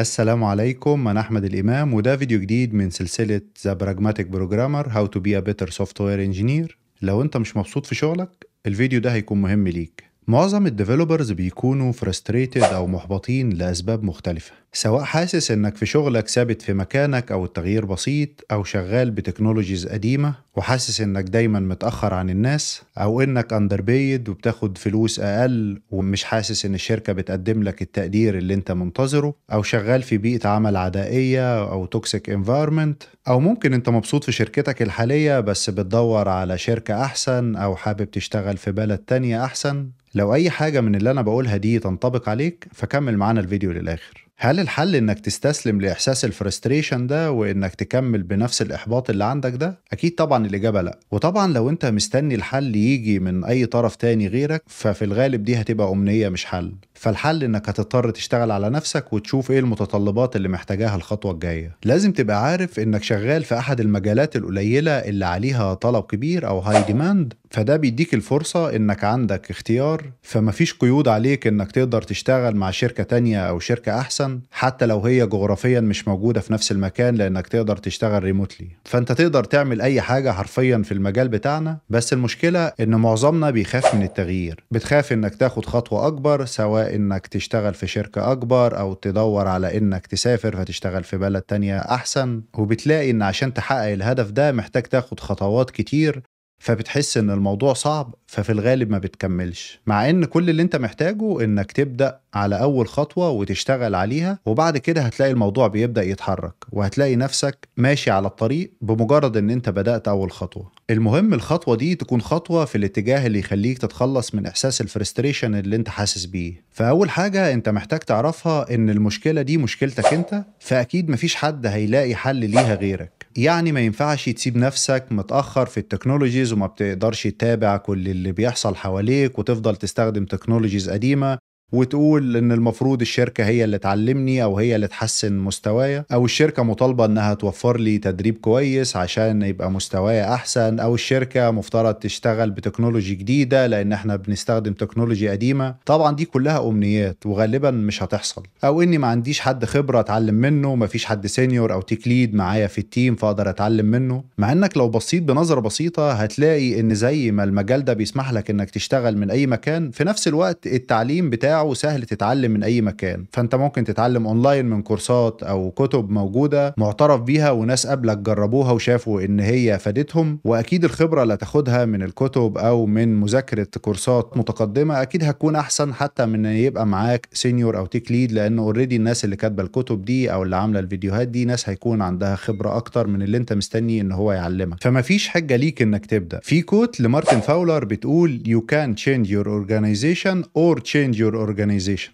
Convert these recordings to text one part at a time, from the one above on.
السلام عليكم أنا أحمد الإمام وده فيديو جديد من سلسلة The Pragmatic Programmer How to be a better software engineer لو أنت مش مبسوط في شغلك الفيديو ده هيكون مهم ليك معظم الديفلوبرز بيكونوا فرستريتد أو محبطين لأسباب مختلفة سواء حاسس انك في شغلك ثابت في مكانك او التغيير بسيط او شغال بتكنولوجيز قديمه وحاسس انك دايما متاخر عن الناس او انك اندر بيد وبتاخد فلوس اقل ومش حاسس ان الشركه بتقدم لك التقدير اللي انت منتظره او شغال في بيئه عمل عدائيه او توكسيك انفايرمنت او ممكن انت مبسوط في شركتك الحاليه بس بتدور على شركه احسن او حابب تشتغل في بلد تانية احسن لو اي حاجه من اللي انا بقولها دي تنطبق عليك فكمل معانا الفيديو للاخر هل الحل انك تستسلم لاحساس الفرستريشن ده وانك تكمل بنفس الاحباط اللي عندك ده اكيد طبعا الاجابه لا وطبعا لو انت مستني الحل يجي من اي طرف تاني غيرك ففي الغالب دي هتبقى امنيه مش حل فالحل انك هتضطر تشتغل على نفسك وتشوف ايه المتطلبات اللي محتاجاها الخطوه الجايه لازم تبقى عارف انك شغال في احد المجالات القليله اللي عليها طلب كبير او هاي ديماند فده بيديك الفرصة إنك عندك اختيار فمفيش قيود عليك إنك تقدر تشتغل مع شركة تانية أو شركة أحسن حتى لو هي جغرافيا مش موجوده في نفس المكان لانك تقدر تشتغل ريموتلي فانت تقدر تعمل اي حاجه حرفيا في المجال بتاعنا بس المشكله ان معظمنا بيخاف من التغيير بتخاف انك تاخد خطوه اكبر سواء انك تشتغل في شركه اكبر او تدور على انك تسافر فتشتغل في بلد تانية احسن وبتلاقي ان عشان تحقق الهدف ده محتاج تاخد خطوات كتير فبتحس ان الموضوع صعب ففي الغالب ما بتكملش مع ان كل اللي انت محتاجه انك تبدا على اول خطوه وتشتغل عليها وبعد كده هتلاقي الموضوع بيبدا يتحرك وهتلاقي نفسك ماشي على الطريق بمجرد ان انت بدات اول خطوه المهم الخطوه دي تكون خطوه في الاتجاه اللي يخليك تتخلص من احساس الفرستريشن اللي انت حاسس بيه فاول حاجه انت محتاج تعرفها ان المشكله دي مشكلتك انت فاكيد مفيش حد هيلاقي حل ليها غيرك يعني ما ينفعش تسيب نفسك متاخر في التكنولوجيز وما بتقدرش تتابع كل اللي اللي بيحصل حواليك وتفضل تستخدم تكنولوجيز قديمه وتقول ان المفروض الشركه هي اللي تعلمني او هي اللي تحسن مستوايا او الشركه مطالبه انها توفر لي تدريب كويس عشان يبقى مستوايا احسن او الشركه مفترض تشتغل بتكنولوجي جديده لان احنا بنستخدم تكنولوجي قديمه طبعا دي كلها امنيات وغالبا مش هتحصل او اني ما عنديش حد خبره اتعلم منه ما فيش حد سينيور او تكليد معايا في التيم فاقدر اتعلم منه مع انك لو بصيت بنظره بسيطه هتلاقي ان زي ما المجال ده بيسمح لك انك تشتغل من اي مكان في نفس الوقت التعليم بتاعه وسهل تتعلم من اي مكان فانت ممكن تتعلم اونلاين من كورسات او كتب موجوده معترف بيها وناس قبلك جربوها وشافوا ان هي فادتهم واكيد الخبره اللي هتاخدها من الكتب او من مذاكره كورسات متقدمه اكيد هتكون احسن حتى من ان يبقى معاك سينيور او تيك ليد لان اوريدي الناس اللي كاتبه الكتب دي او اللي عامله الفيديوهات دي ناس هيكون عندها خبره اكتر من اللي انت مستني ان هو يعلمك فما فيش حجه ليك انك تبدا في كوت لمارتن فاولر بتقول يو كان تشينج يور اورجانيزيشن اور تشينج يور organization.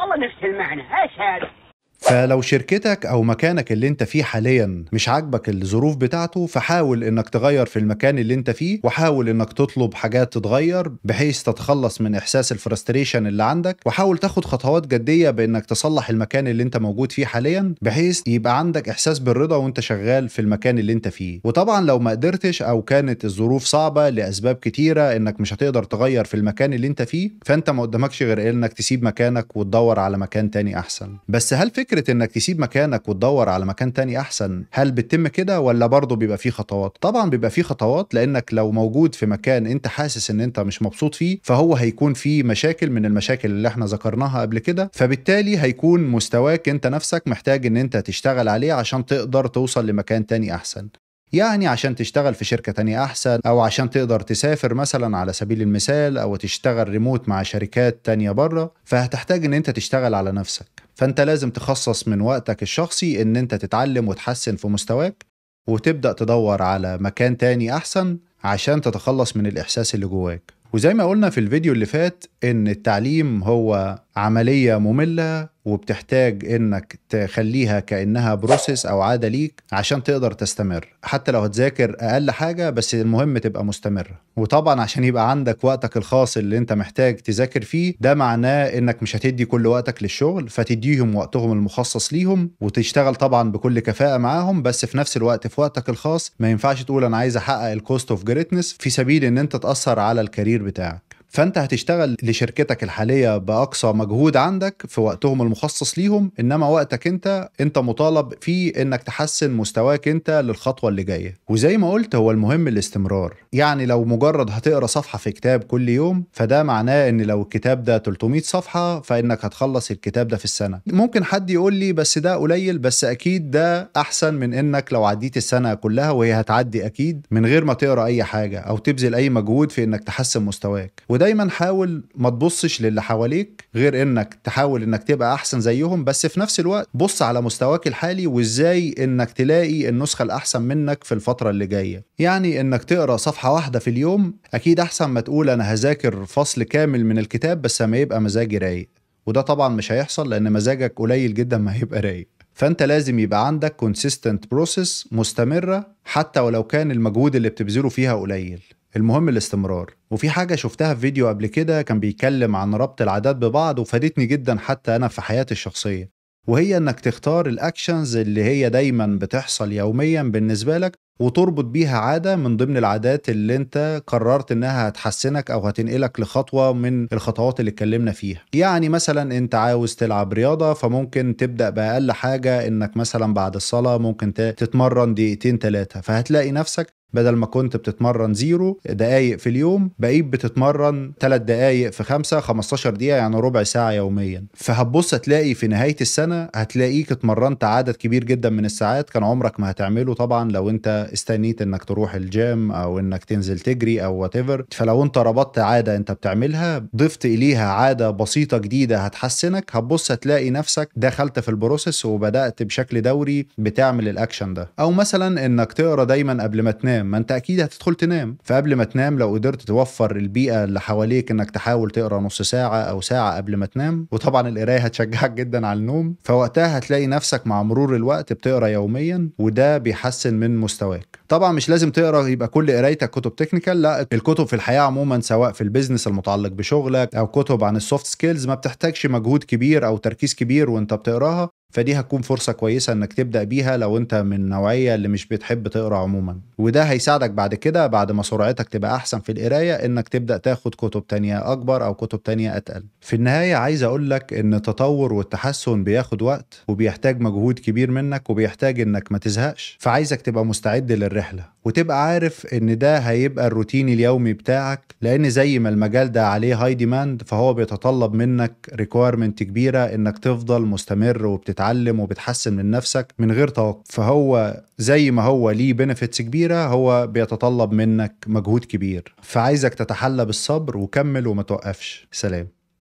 والله نفس المعنى، ايش هذا؟ فلو شركتك او مكانك اللي انت فيه حاليا مش عاجبك الظروف بتاعته فحاول انك تغير في المكان اللي انت فيه وحاول انك تطلب حاجات تتغير بحيث تتخلص من احساس الفرستريشن اللي عندك وحاول تاخد خطوات جديه بانك تصلح المكان اللي انت موجود فيه حاليا بحيث يبقى عندك احساس بالرضا وانت شغال في المكان اللي انت فيه وطبعا لو ما قدرتش او كانت الظروف صعبه لاسباب كتيره انك مش هتقدر تغير في المكان اللي انت فيه فانت ما قدامكش غير انك تسيب مكانك وتدور على مكان تاني احسن بس هل فكره فكره انك تسيب مكانك وتدور على مكان تاني احسن هل بتتم كده ولا برضه بيبقى فيه خطوات طبعا بيبقى فيه خطوات لانك لو موجود في مكان انت حاسس ان انت مش مبسوط فيه فهو هيكون فيه مشاكل من المشاكل اللي احنا ذكرناها قبل كده فبالتالي هيكون مستواك انت نفسك محتاج ان انت تشتغل عليه عشان تقدر توصل لمكان تاني احسن يعني عشان تشتغل في شركة تانية أحسن أو عشان تقدر تسافر مثلا على سبيل المثال أو تشتغل ريموت مع شركات تانية بره فهتحتاج إن أنت تشتغل على نفسك فأنت لازم تخصص من وقتك الشخصي إن أنت تتعلم وتحسن في مستواك وتبدأ تدور على مكان تاني أحسن عشان تتخلص من الإحساس اللي جواك وزي ما قلنا في الفيديو اللي فات إن التعليم هو عملية مملة وبتحتاج انك تخليها كانها بروسيس او عاده ليك عشان تقدر تستمر حتى لو هتذاكر اقل حاجه بس المهم تبقى مستمره وطبعا عشان يبقى عندك وقتك الخاص اللي انت محتاج تذاكر فيه ده معناه انك مش هتدي كل وقتك للشغل فتديهم وقتهم المخصص ليهم وتشتغل طبعا بكل كفاءه معاهم بس في نفس الوقت في وقتك الخاص ما ينفعش تقول انا عايز احقق الكوست اوف جريتنس في سبيل ان انت تاثر على الكارير بتاعك فانت هتشتغل لشركتك الحاليه باقصى مجهود عندك في وقتهم المخصص ليهم انما وقتك انت انت مطالب فيه انك تحسن مستواك انت للخطوه اللي جايه وزي ما قلت هو المهم الاستمرار يعني لو مجرد هتقرا صفحه في كتاب كل يوم فده معناه ان لو الكتاب ده 300 صفحه فانك هتخلص الكتاب ده في السنه ممكن حد يقول لي بس ده قليل بس اكيد ده احسن من انك لو عديت السنه كلها وهي هتعدي اكيد من غير ما تقرا اي حاجه او تبذل اي مجهود في انك تحسن مستواك ودايما حاول ما تبصش للي حواليك غير انك تحاول انك تبقى احسن زيهم بس في نفس الوقت بص على مستواك الحالي وازاي انك تلاقي النسخه الاحسن منك في الفتره اللي جايه يعني انك تقرا صفحه واحده في اليوم اكيد احسن ما تقول انا هذاكر فصل كامل من الكتاب بس ما يبقى مزاجي رايق وده طبعا مش هيحصل لان مزاجك قليل جدا ما هيبقى رايق فانت لازم يبقى عندك consistent process مستمره حتى ولو كان المجهود اللي بتبذله فيها قليل المهم الاستمرار وفي حاجة شفتها في فيديو قبل كده كان بيتكلم عن ربط العادات ببعض وفادتني جدا حتى أنا في حياتي الشخصية وهي إنك تختار الأكشنز اللي هي دايما بتحصل يوميا بالنسبة لك وتربط بيها عادة من ضمن العادات اللي انت قررت انها هتحسنك او هتنقلك لخطوة من الخطوات اللي اتكلمنا فيها يعني مثلا انت عاوز تلعب رياضة فممكن تبدأ بأقل حاجة انك مثلا بعد الصلاة ممكن تتمرن دقيقتين ثلاثة فهتلاقي نفسك بدل ما كنت بتتمرن زيرو دقايق في اليوم بقيت بتتمرن 3 دقايق في 5 15 دقيقه يعني ربع ساعه يوميا فهتبص هتلاقي في نهايه السنه هتلاقيك اتمرنت عدد كبير جدا من الساعات كان عمرك ما هتعمله طبعا لو انت استنيت انك تروح الجيم او انك تنزل تجري او وات فلو انت ربطت عاده انت بتعملها ضفت اليها عاده بسيطه جديده هتحسنك هتبص هتلاقي نفسك دخلت في البروسيس وبدات بشكل دوري بتعمل الاكشن ده او مثلا انك تقرا دايما قبل ما تنام تنام ما انت اكيد هتدخل تنام فقبل ما تنام لو قدرت توفر البيئه اللي حواليك انك تحاول تقرا نص ساعه او ساعه قبل ما تنام وطبعا القرايه هتشجعك جدا على النوم فوقتها هتلاقي نفسك مع مرور الوقت بتقرا يوميا وده بيحسن من مستواك طبعا مش لازم تقرا يبقى كل قرايتك كتب تكنيكال لا الكتب في الحياه عموما سواء في البيزنس المتعلق بشغلك او كتب عن السوفت سكيلز ما بتحتاجش مجهود كبير او تركيز كبير وانت بتقراها فدي هتكون فرصة كويسة انك تبدأ بيها لو انت من النوعية اللي مش بتحب تقرأ عموما وده هيساعدك بعد كده بعد ما سرعتك تبقى احسن في القراية انك تبدأ تاخد كتب تانية اكبر او كتب تانية اتقل في النهاية عايز اقولك ان التطور والتحسن بياخد وقت وبيحتاج مجهود كبير منك وبيحتاج انك ما تزهقش فعايزك تبقى مستعد للرحلة وتبقى عارف ان ده هيبقى الروتين اليومي بتاعك لان زي ما المجال ده عليه هاي ديماند فهو بيتطلب منك ريكويرمنت كبيره انك تفضل مستمر وبتتعلم وبتحسن من نفسك من غير توقف فهو زي ما هو ليه بنفيتس كبيره هو بيتطلب منك مجهود كبير فعايزك تتحلى بالصبر وكمل وما توقفش سلام